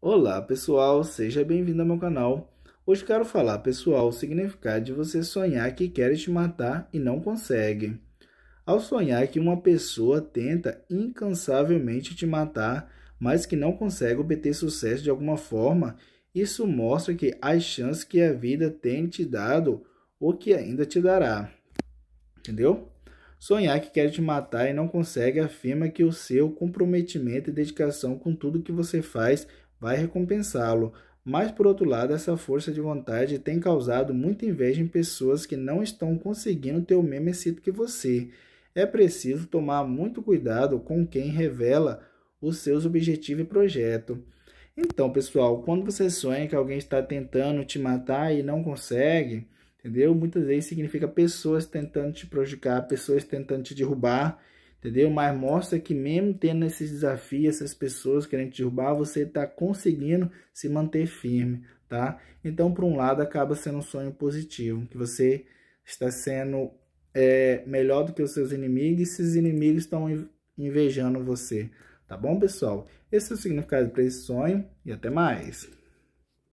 Olá pessoal, seja bem-vindo ao meu canal. Hoje quero falar, pessoal, o significado de você sonhar que quer te matar e não consegue. Ao sonhar que uma pessoa tenta incansavelmente te matar, mas que não consegue obter sucesso de alguma forma, isso mostra que as chances que a vida tem te dado ou que ainda te dará. Entendeu? Sonhar que quer te matar e não consegue afirma que o seu comprometimento e dedicação com tudo que você faz vai recompensá-lo. Mas, por outro lado, essa força de vontade tem causado muita inveja em pessoas que não estão conseguindo ter o mesmo êxito que você. É preciso tomar muito cuidado com quem revela os seus objetivos e projeto. Então, pessoal, quando você sonha que alguém está tentando te matar e não consegue, entendeu? Muitas vezes significa pessoas tentando te prejudicar, pessoas tentando te derrubar entendeu? Mas mostra que mesmo tendo esses desafios, essas pessoas querendo te derrubar, você está conseguindo se manter firme, tá? Então, por um lado, acaba sendo um sonho positivo, que você está sendo é, melhor do que os seus inimigos e esses inimigos estão invejando você, tá bom, pessoal? Esse é o significado para esse sonho e até mais!